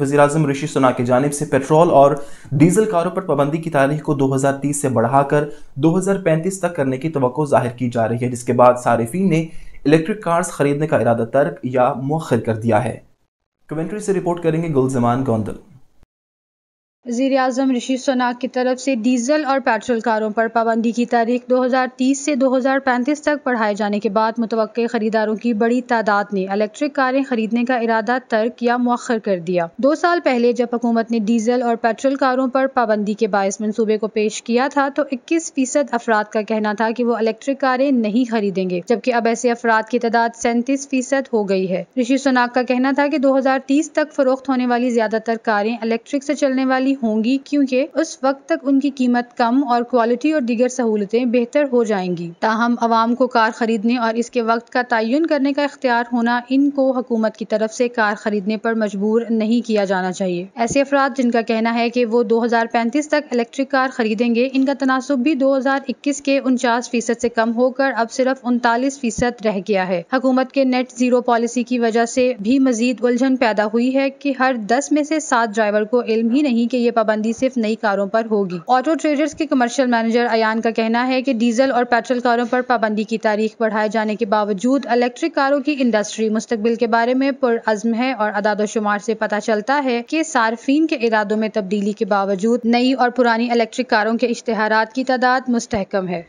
वजी अजम ऋषि सुना की जानब से पेट्रोल और डीजल कारों पर पाबंदी की तारीख को 2030 से बढ़ाकर 2035 तक करने की तो जाहिर की जा रही है जिसके बाद सारिफी ने इलेक्ट्रिक कार्स खरीदने का इरादा तर्क या मौखर कर दिया है कमेंट्री से रिपोर्ट करेंगे गुलजमान गोंदल वजीर अजम ऋषि सोनाक की तरफ से डीजल और पेट्रोल कारों पर पाबंदी की तारीख 2030 से 2035 तक बढ़ाए जाने के बाद मुतव खरीदारों की बड़ी तादाद ने इलेक्ट्रिक कारें खरीदने का इरादा तर्क या मौखर कर दिया दो साल पहले जब हुकूमत ने डीजल और पेट्रोल कारों पर पाबंदी के बायस मनसूबे को पेश किया था तो इक्कीस फीसद अफराद का कहना था की वो इलेक्ट्रिक कारें नहीं खरीदेंगे जबकि अब ऐसे अफराद की तादाद सैंतीस फीसद हो गई है ऋषि सोनाक का कहना था की दो हजार तीस तक फरोख्त होने वाली ज्यादातर कारें इलेक्ट्रिक ऐसी चलने वाली भी होंगी क्योंकि उस वक्त तक उनकी कीमत कम और क्वालिटी और दीगर सहूलतें बेहतर हो जाएंगी ताहम आवाम को कार खरीदने और इसके वक्त का तयन करने का इख्तियार होना इनको हुकूमत की तरफ से कार खरीदने पर मजबूर नहीं किया जाना चाहिए ऐसे अफराद जिनका कहना है कि वो दो हजार पैंतीस तक इलेक्ट्रिक कार खरीदेंगे इनका तनासब भी दो हजार इक्कीस के उनचास फीसद से कम होकर अब सिर्फ उनतालीस फीसद रह गया है हुकूमत के नेट जीरो पॉलिसी की वजह से भी मजीद उलझन पैदा हुई है कि हर दस में से सात ड्राइवर को इल्म ही नहीं कि ये पाबंदी सिर्फ नई कारों पर होगी ऑटो ट्रेडर्स के कमर्शियल मैनेजर अयान का कहना है कि डीजल और पेट्रोल कारों पर पाबंदी की तारीख बढ़ाए जाने के बावजूद इलेक्ट्रिक कारों की इंडस्ट्री मुस्तबिल के बारे में पुरजम है और अदादोशुमार से पता चलता है कि सार्फिन के इरादों में तब्दीली के बावजूद नई और पुरानी इलेक्ट्रिक कारों के इश्तहार की तादाद मुस्तकम है